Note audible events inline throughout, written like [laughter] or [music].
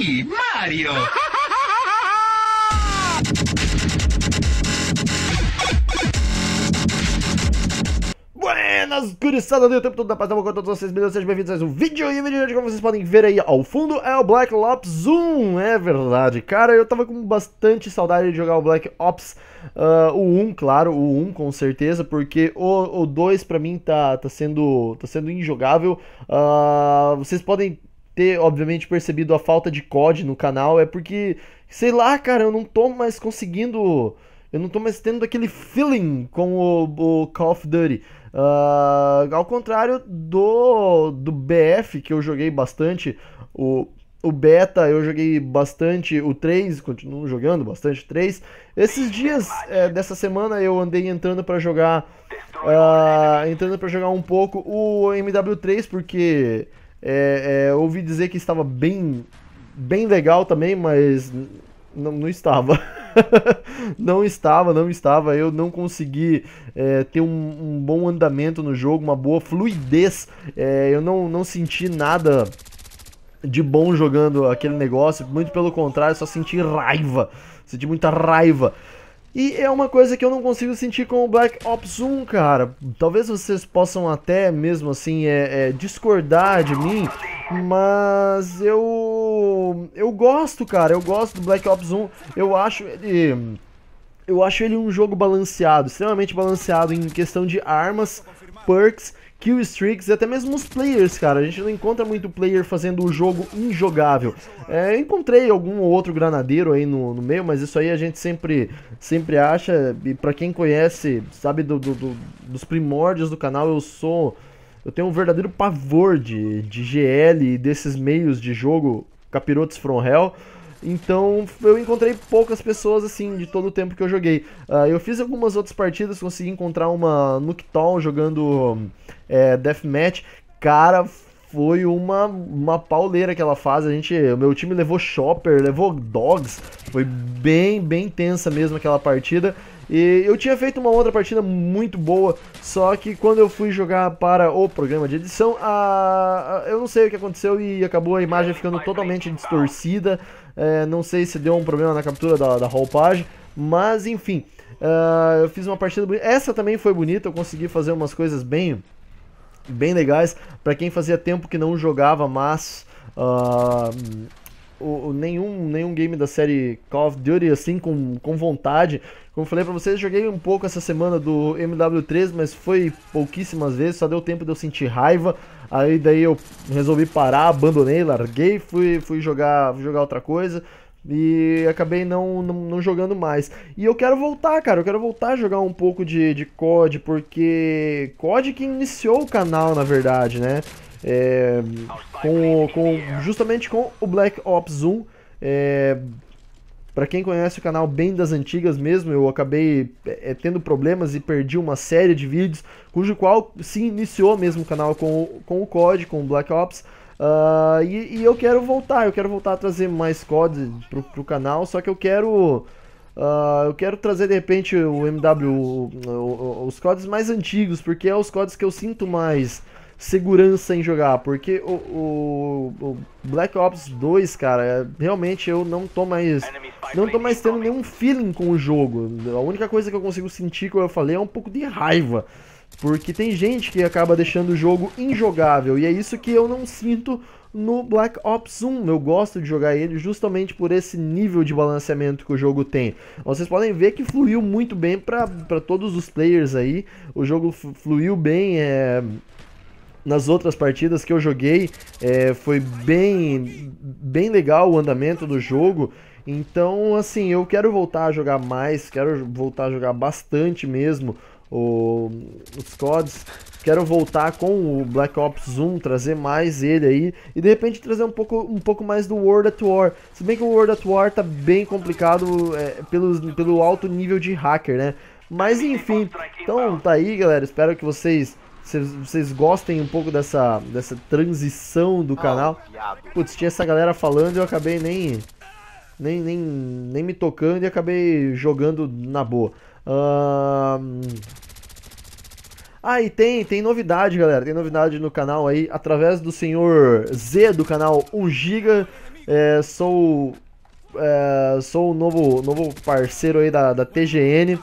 Mario! [laughs] Buenas, curiçada do tempo todo da paz da todos vocês, Sejam bem-vindos a mais um vídeo. E o vídeo de hoje, como vocês podem ver aí ao fundo, é o Black Ops 1. É verdade, cara, eu tava com bastante saudade de jogar o Black Ops uh, o 1, claro, o 1 com certeza, porque o, o 2 pra mim tá, tá, sendo, tá sendo injogável. Uh, vocês podem ter, obviamente, percebido a falta de COD no canal é porque, sei lá, cara, eu não tô mais conseguindo. Eu não tô mais tendo aquele feeling com o, o Call of Duty. Uh, ao contrário do, do BF, que eu joguei bastante, o, o beta eu joguei bastante, o 3, continuo jogando bastante 3. Esses dias é, dessa semana eu andei entrando para jogar uh, entrando para jogar um pouco o MW3 porque é, é, ouvi dizer que estava bem, bem legal também, mas não, não estava. [laughs] não estava, não estava. Eu não consegui é, ter um, um, bom andamento no jogo, uma boa fluidez. É, eu não, não senti nada de bom jogando aquele negócio. Muito pelo contrário, só senti raiva. Senti muita raiva. E é uma coisa que eu não consigo sentir com o Black Ops 1, cara. Talvez vocês possam até mesmo assim é, é, discordar de mim, mas eu eu gosto, cara. Eu gosto do Black Ops 1. Eu acho ele eu acho ele um jogo balanceado, extremamente balanceado em questão de armas, perks kill streaks e até mesmo os players, cara. A gente não encontra muito player fazendo o jogo injogável. É, encontrei algum ou outro granadeiro aí no, no, meio, mas isso aí a gente sempre, sempre acha. E para quem conhece, sabe do, do, do, dos primórdios do canal, eu sou. Eu tenho um verdadeiro pavor de, de GL e desses meios de jogo capirotes from hell. Então eu encontrei poucas pessoas assim de todo o tempo que eu joguei. Uh, eu fiz algumas outras partidas, consegui encontrar uma nuketown jogando é, Deathmatch. Cara, foi uma, uma pauleira aquela fase. A gente, o meu time levou Chopper, levou Dogs. Foi bem, bem tensa mesmo aquela partida. E eu tinha feito uma outra partida muito boa, só que quando eu fui jogar para o programa de edição, a... eu não sei o que aconteceu e acabou a imagem ficando totalmente distorcida. É, não sei se deu um problema na captura da, da roupagem, mas enfim, uh, eu fiz uma partida bonita. Essa também foi bonita, eu consegui fazer umas coisas bem, bem legais para quem fazia tempo que não jogava, mas. Uh, ah, o, nenhum, nenhum game da série Call of Duty assim com, com vontade. Como falei para vocês, joguei um pouco essa semana do MW3, mas foi pouquíssimas vezes, só deu tempo de eu sentir raiva. Aí daí eu resolvi parar, abandonei, larguei, fui, fui jogar, jogar outra coisa. E acabei não, não, não, jogando mais. E eu quero voltar, cara. Eu quero voltar a jogar um pouco de, de COD, porque COD que iniciou o canal, na verdade, né? É, com, com, justamente com o Black Ops 1. É, para quem conhece o canal bem das antigas mesmo, eu acabei é, é, tendo problemas e perdi uma série de vídeos, cujo qual se iniciou mesmo o canal com, com o COD, com o Black Ops. Uh, e, e, eu quero voltar, eu quero voltar a trazer mais COD pro, pro canal, só que eu quero. Uh, eu quero trazer de repente o MW, o, o, os CODs mais antigos, porque é os CODs que eu sinto mais segurança em jogar, porque o, o, o, Black Ops 2, cara, é, realmente eu não tô mais não tô mais tendo nenhum feeling com o jogo. A única coisa que eu consigo sentir, como eu falei, é um pouco de raiva, porque tem gente que acaba deixando o jogo injogável e é isso que eu não sinto no Black Ops 1. Eu gosto de jogar ele justamente por esse nível de balanceamento que o jogo tem. Vocês podem ver que fluiu muito bem para todos os players aí. O jogo fluiu bem, é, nas outras partidas que eu joguei, é, foi bem, bem legal o andamento do jogo. Então, assim, eu quero voltar a jogar mais, quero voltar a jogar bastante mesmo o, os CODs. Quero voltar com o Black Ops 1, trazer mais ele aí e de repente trazer um pouco, um pouco mais do World at War. Se bem que o World at War tá bem complicado é, pelos, pelo alto nível de hacker, né? Mas enfim, então tá aí galera, espero que vocês vocês gostem um pouco dessa, dessa transição do ah, canal. Putz, tinha essa galera falando e eu acabei nem, nem, nem, nem me tocando e acabei jogando na boa. Hum... Ah, e tem, tem novidade, galera. Tem novidade no canal aí. Através do senhor Z do canal 1GB. É, sou é, sou o novo, novo parceiro aí da, da TGN.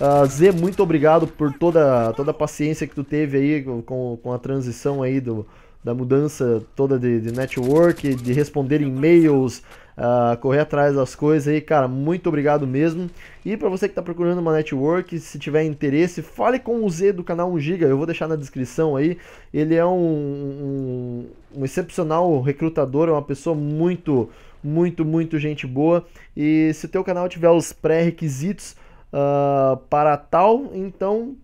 Uh, ah, Zé, muito obrigado por toda, toda a paciência que tu teve aí com, com a transição aí do, da mudança toda de, de network, de responder e-mails, uh, correr atrás das coisas aí, cara, muito obrigado mesmo. E para você que está procurando uma network, se tiver interesse, fale com o Z do canal 1GB, eu vou deixar na descrição aí. Ele é um, um, um excepcional recrutador, é uma pessoa muito, muito, muito gente boa. E se o teu canal tiver os pré-requisitos, uh, para tal, então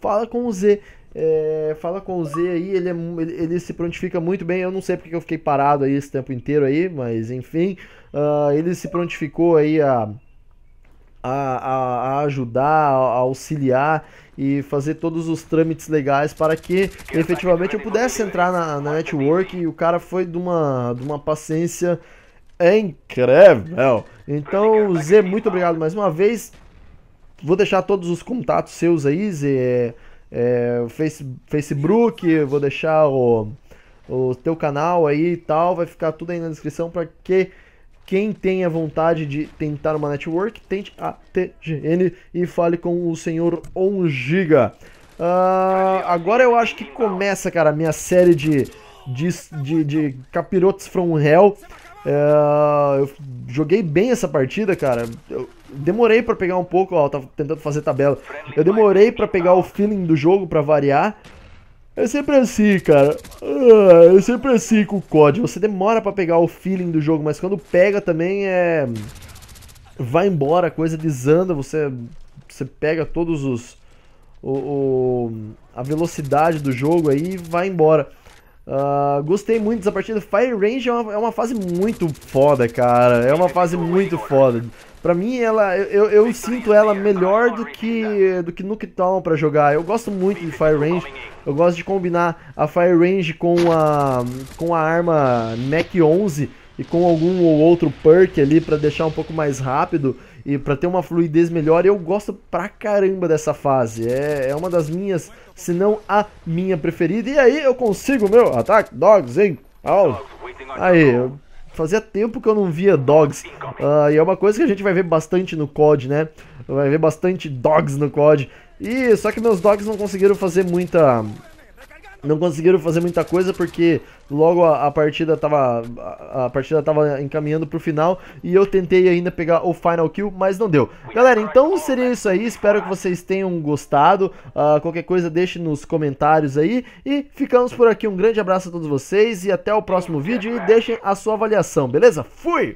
fala com o Z. É, fala com o Z aí, ele, é, ele, ele, se prontifica muito bem. Eu não sei porque eu fiquei parado aí esse tempo inteiro aí, mas enfim, uh, ele se prontificou aí a, a, a, ajudar, a auxiliar e fazer todos os trâmites legais para que efetivamente eu pudesse entrar na, na network. E o cara foi de uma, de uma paciência é incrível. Então, Zé, muito obrigado mais uma vez. Vou deixar todos os contatos seus aí, Zé. É, é Facebook, vou deixar o, o teu canal aí e tal. Vai ficar tudo aí na descrição para que quem tenha vontade de tentar uma network, tente a TGN e fale com o senhor Ongiga. Uh, agora eu acho que começa, cara, a minha série de, de, de, de Capirotes from Hell. É, eu joguei bem essa partida, cara. Eu demorei para pegar um pouco, ó, tava tentando fazer tabela. Eu demorei para pegar o feeling do jogo para variar. É sempre assim, cara. É sempre assim com o COD. Você demora para pegar o feeling do jogo, mas quando pega também é vai embora, a coisa desanda, você você pega todos os o, o a velocidade do jogo aí vai embora. Uh, gostei muito dessa partida. Fire Range é uma, é uma, fase muito foda, cara. É uma fase muito foda. Pra mim, ela, eu, eu sinto ela melhor do que, do que Nuketown pra jogar. Eu gosto muito de Fire Range. Eu gosto de combinar a Fire Range com a, com a arma Mac 11 e com algum ou outro perk ali para deixar um pouco mais rápido e para ter uma fluidez melhor. Eu gosto pra caramba dessa fase. É, é uma das minhas, se não a minha preferida. E aí eu consigo meu ataque dogs, hein? Oh. Aí, fazia tempo que eu não via dogs. Uh, e é uma coisa que a gente vai ver bastante no COD, né? Vai ver bastante dogs no COD. E só que meus dogs não conseguiram fazer muita não conseguiram fazer muita coisa porque logo a, a partida estava a, a, partida tava encaminhando para o final e eu tentei ainda pegar o final kill, mas não deu. Galera, então seria isso aí, espero que vocês tenham gostado. Uh, qualquer coisa deixe nos comentários aí e ficamos por aqui. Um grande abraço a todos vocês e até o próximo vídeo e deixem a sua avaliação, beleza? Fui.